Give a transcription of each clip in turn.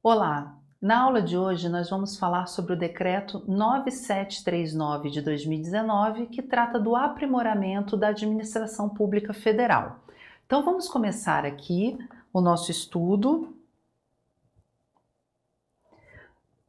Olá! Na aula de hoje nós vamos falar sobre o decreto 9739 de 2019, que trata do aprimoramento da administração pública federal. Então vamos começar aqui o nosso estudo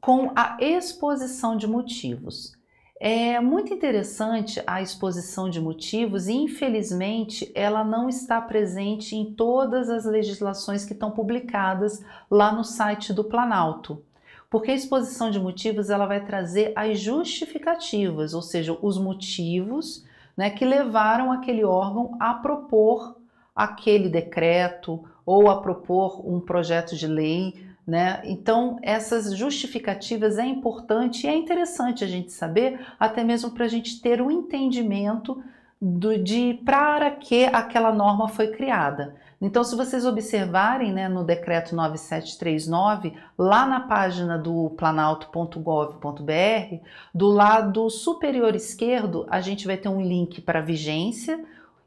com a exposição de motivos. É muito interessante a exposição de motivos e, infelizmente, ela não está presente em todas as legislações que estão publicadas lá no site do Planalto. Porque a exposição de motivos ela vai trazer as justificativas, ou seja, os motivos né, que levaram aquele órgão a propor aquele decreto ou a propor um projeto de lei né? Então, essas justificativas é importante e é interessante a gente saber, até mesmo para a gente ter o um entendimento do, de para que aquela norma foi criada. Então, se vocês observarem né, no decreto 9739, lá na página do planalto.gov.br, do lado superior esquerdo, a gente vai ter um link para vigência,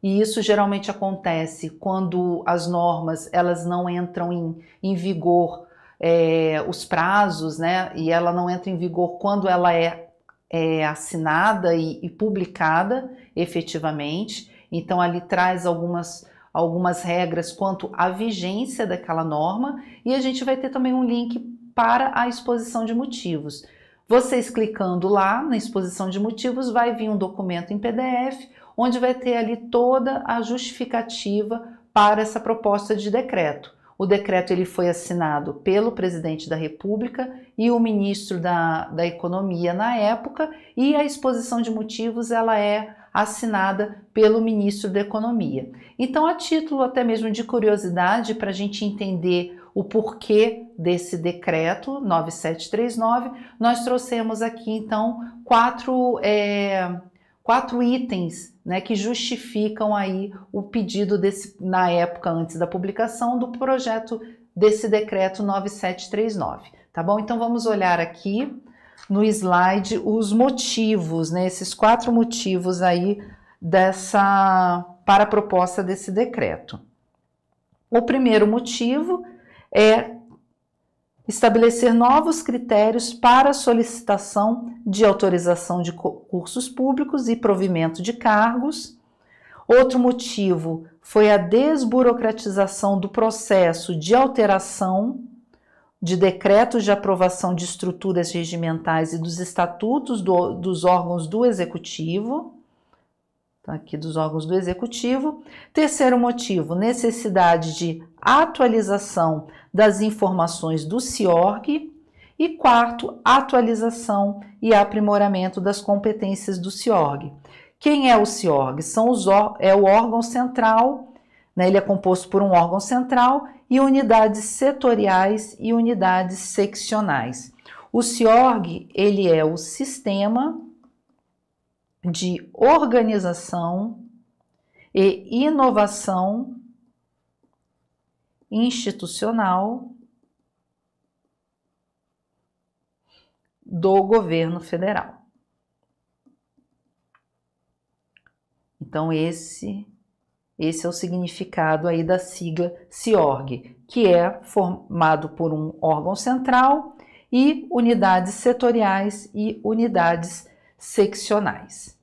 e isso geralmente acontece quando as normas elas não entram em, em vigor é, os prazos, né? E ela não entra em vigor quando ela é, é assinada e, e publicada efetivamente. Então, ali traz algumas algumas regras quanto à vigência daquela norma e a gente vai ter também um link para a exposição de motivos. Vocês clicando lá na exposição de motivos vai vir um documento em PDF onde vai ter ali toda a justificativa para essa proposta de decreto. O decreto ele foi assinado pelo presidente da República e o ministro da, da Economia na época, e a exposição de motivos ela é assinada pelo ministro da Economia. Então, a título até mesmo de curiosidade, para a gente entender o porquê desse decreto 9739, nós trouxemos aqui então quatro. É quatro itens né, que justificam aí o pedido desse, na época antes da publicação do projeto desse decreto 9739, tá bom? Então vamos olhar aqui no slide os motivos, né, esses quatro motivos aí dessa para a proposta desse decreto. O primeiro motivo é estabelecer novos critérios para solicitação de autorização de concursos públicos e provimento de cargos. Outro motivo foi a desburocratização do processo de alteração de decretos de aprovação de estruturas regimentais e dos estatutos do, dos órgãos do executivo. Tá, aqui dos órgãos do executivo. Terceiro motivo, necessidade de atualização das informações do CIORG. E quarto, atualização e aprimoramento das competências do CIORG. Quem é o CIORG? São os, é o órgão central, né? ele é composto por um órgão central e unidades setoriais e unidades seccionais. O CIORG, ele é o sistema de organização e inovação institucional do governo federal. Então esse esse é o significado aí da sigla CIORG, que é formado por um órgão central e unidades setoriais e unidades seccionais.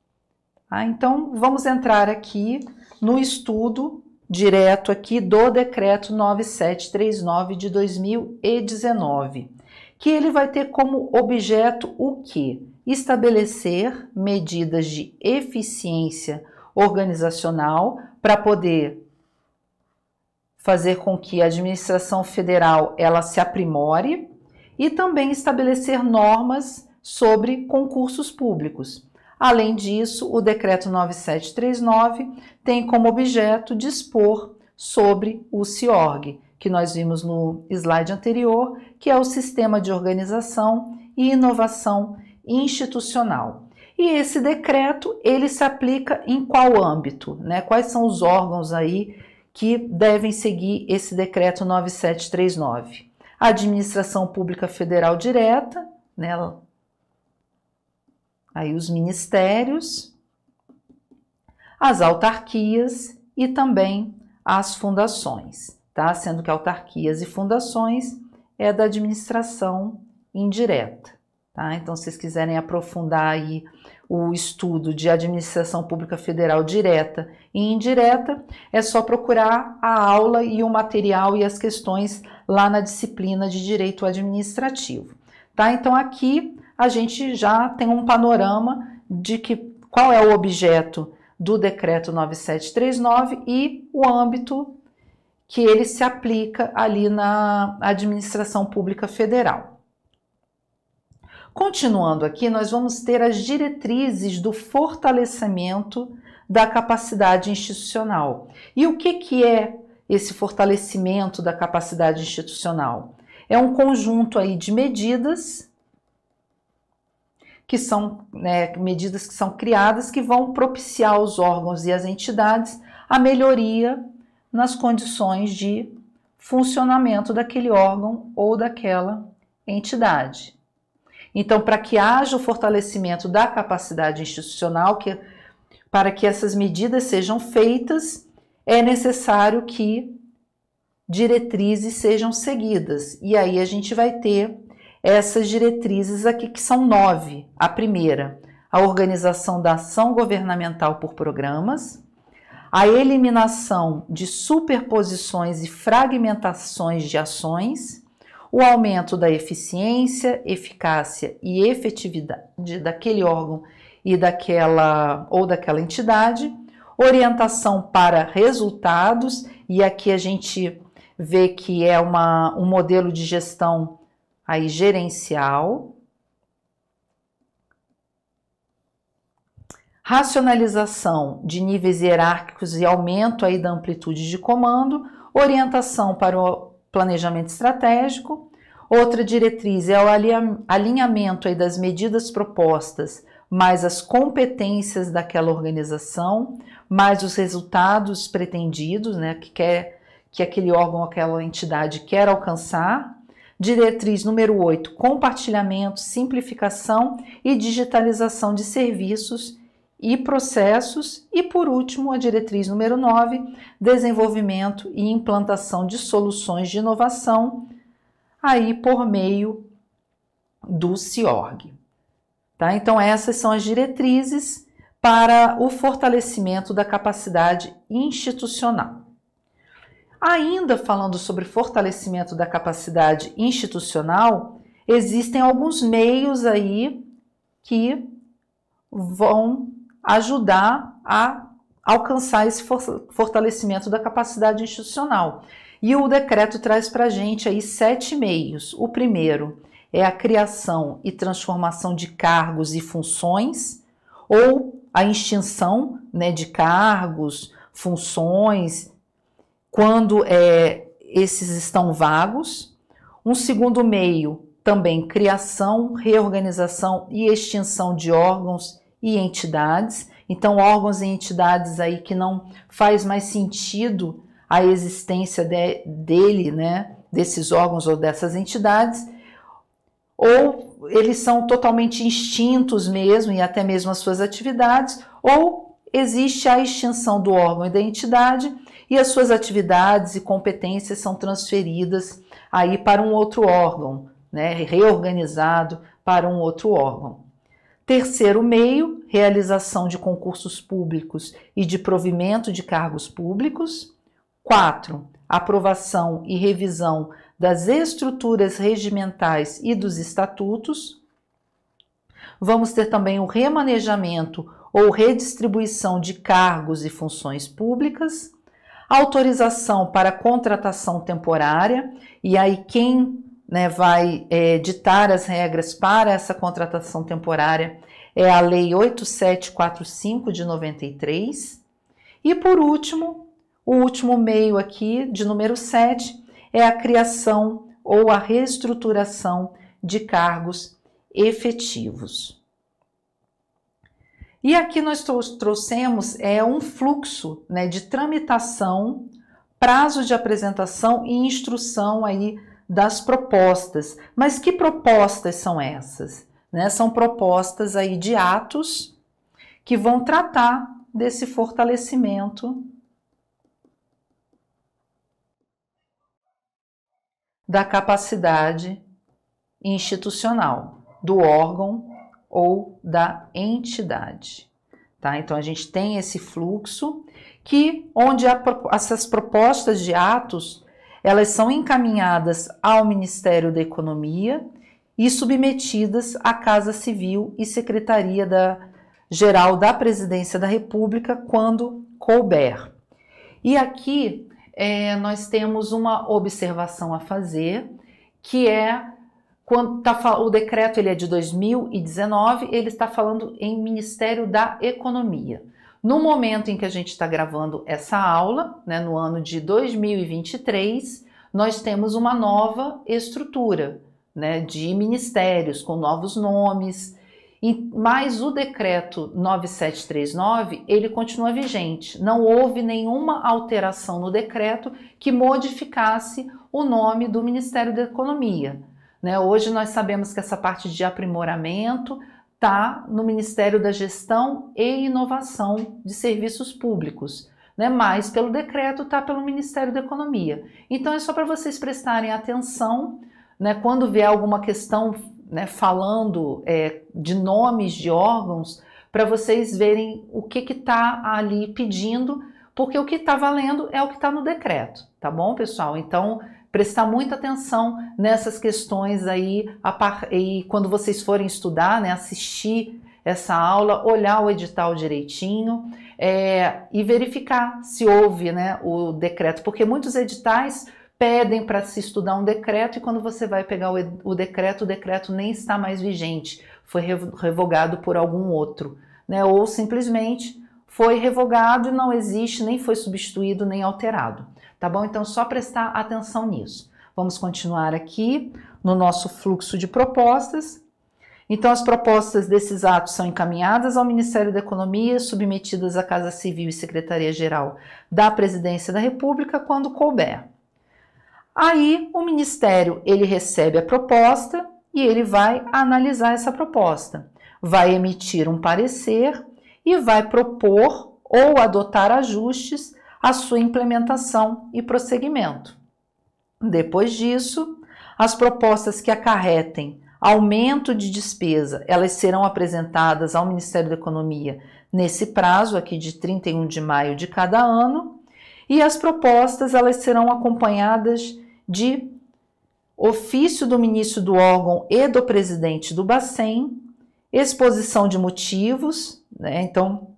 Ah, então, vamos entrar aqui no estudo direto aqui do decreto 9739 de 2019, que ele vai ter como objeto o que? Estabelecer medidas de eficiência organizacional para poder fazer com que a administração federal ela se aprimore e também estabelecer normas sobre concursos públicos. Além disso, o decreto 9739 tem como objeto dispor sobre o CIORG, que nós vimos no slide anterior, que é o Sistema de Organização e Inovação Institucional. E esse decreto, ele se aplica em qual âmbito? Né? Quais são os órgãos aí que devem seguir esse decreto 9739? A Administração Pública Federal Direta, né, aí os ministérios, as autarquias e também as fundações, tá? Sendo que autarquias e fundações é da administração indireta, tá? Então, se vocês quiserem aprofundar aí o estudo de administração pública federal direta e indireta, é só procurar a aula e o material e as questões lá na disciplina de direito administrativo, tá? Então, aqui a gente já tem um panorama de que qual é o objeto do decreto 9739 e o âmbito que ele se aplica ali na administração pública federal. Continuando aqui, nós vamos ter as diretrizes do fortalecimento da capacidade institucional. E o que, que é esse fortalecimento da capacidade institucional? É um conjunto aí de medidas que são né, medidas que são criadas que vão propiciar os órgãos e as entidades a melhoria nas condições de funcionamento daquele órgão ou daquela entidade. Então, para que haja o fortalecimento da capacidade institucional, que, para que essas medidas sejam feitas, é necessário que diretrizes sejam seguidas. E aí a gente vai ter essas diretrizes aqui, que são nove. A primeira, a organização da ação governamental por programas, a eliminação de superposições e fragmentações de ações, o aumento da eficiência, eficácia e efetividade daquele órgão e daquela ou daquela entidade, orientação para resultados, e aqui a gente vê que é uma, um modelo de gestão aí gerencial, racionalização de níveis hierárquicos e aumento aí da amplitude de comando, orientação para o planejamento estratégico. Outra diretriz é o alinhamento aí das medidas propostas, mais as competências daquela organização, mais os resultados pretendidos, né, que quer que aquele órgão, aquela entidade quer alcançar Diretriz número 8: compartilhamento, simplificação e digitalização de serviços e processos. E por último, a diretriz número 9: desenvolvimento e implantação de soluções de inovação aí por meio do CIORG. Tá? Então, essas são as diretrizes para o fortalecimento da capacidade institucional. Ainda falando sobre fortalecimento da capacidade institucional, existem alguns meios aí que vão ajudar a alcançar esse fortalecimento da capacidade institucional. E o decreto traz para a gente aí sete meios. O primeiro é a criação e transformação de cargos e funções, ou a extinção né, de cargos, funções quando é, esses estão vagos. Um segundo meio, também criação, reorganização e extinção de órgãos e entidades. Então, órgãos e entidades aí que não faz mais sentido a existência de, dele, né, desses órgãos ou dessas entidades, ou eles são totalmente extintos mesmo e até mesmo as suas atividades, ou existe a extinção do órgão e da entidade e as suas atividades e competências são transferidas aí para um outro órgão, né, reorganizado para um outro órgão. Terceiro meio, realização de concursos públicos e de provimento de cargos públicos. Quatro, aprovação e revisão das estruturas regimentais e dos estatutos. Vamos ter também o remanejamento ou redistribuição de cargos e funções públicas autorização para contratação temporária, e aí quem né, vai é, ditar as regras para essa contratação temporária é a Lei 8745 de 93. E por último, o último meio aqui, de número 7, é a criação ou a reestruturação de cargos efetivos. E aqui nós trouxemos é, um fluxo né, de tramitação, prazo de apresentação e instrução aí das propostas. Mas que propostas são essas? Né? São propostas aí de atos que vão tratar desse fortalecimento da capacidade institucional do órgão ou da entidade. Tá? Então a gente tem esse fluxo que onde a, essas propostas de atos elas são encaminhadas ao Ministério da Economia e submetidas à Casa Civil e Secretaria da, Geral da Presidência da República quando couber. E aqui é, nós temos uma observação a fazer que é quando tá, o decreto ele é de 2019, ele está falando em Ministério da Economia. No momento em que a gente está gravando essa aula, né, no ano de 2023, nós temos uma nova estrutura né, de ministérios com novos nomes, e mas o decreto 9739 ele continua vigente. Não houve nenhuma alteração no decreto que modificasse o nome do Ministério da Economia. Né? Hoje nós sabemos que essa parte de aprimoramento está no Ministério da Gestão e Inovação de Serviços Públicos, né? mas pelo decreto está pelo Ministério da Economia. Então é só para vocês prestarem atenção né? quando vier alguma questão né, falando é, de nomes de órgãos, para vocês verem o que está ali pedindo, porque o que está valendo é o que está no decreto, tá bom, pessoal? Então prestar muita atenção nessas questões aí par... e quando vocês forem estudar, né, assistir essa aula, olhar o edital direitinho é, e verificar se houve né, o decreto, porque muitos editais pedem para se estudar um decreto e quando você vai pegar o, o decreto, o decreto nem está mais vigente, foi revogado por algum outro, né, ou simplesmente foi revogado e não existe, nem foi substituído, nem alterado tá bom? Então, só prestar atenção nisso. Vamos continuar aqui no nosso fluxo de propostas. Então, as propostas desses atos são encaminhadas ao Ministério da Economia, submetidas à Casa Civil e Secretaria-Geral da Presidência da República, quando couber. Aí, o Ministério, ele recebe a proposta e ele vai analisar essa proposta. Vai emitir um parecer e vai propor ou adotar ajustes a sua implementação e prosseguimento. Depois disso, as propostas que acarretem aumento de despesa, elas serão apresentadas ao Ministério da Economia nesse prazo aqui de 31 de maio de cada ano, e as propostas elas serão acompanhadas de ofício do ministro do órgão e do presidente do Bacen, exposição de motivos, né? Então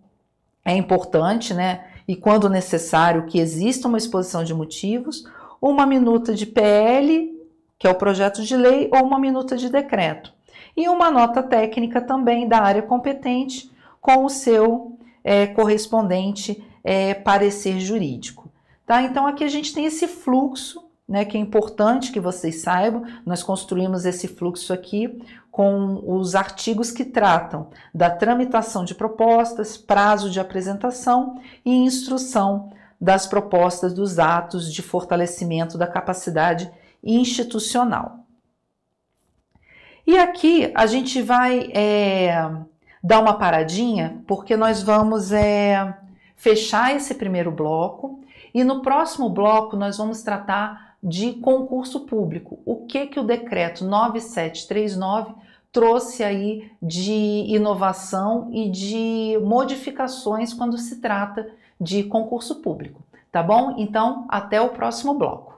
é importante, né? e, quando necessário, que exista uma exposição de motivos, uma minuta de PL, que é o projeto de lei, ou uma minuta de decreto. E uma nota técnica também da área competente com o seu é, correspondente é, parecer jurídico. Tá? Então, aqui a gente tem esse fluxo né, que é importante que vocês saibam, nós construímos esse fluxo aqui com os artigos que tratam da tramitação de propostas, prazo de apresentação e instrução das propostas dos atos de fortalecimento da capacidade institucional. E aqui a gente vai é, dar uma paradinha, porque nós vamos é, fechar esse primeiro bloco e no próximo bloco nós vamos tratar de concurso público. O que que o decreto 9739 trouxe aí de inovação e de modificações quando se trata de concurso público, tá bom? Então, até o próximo bloco.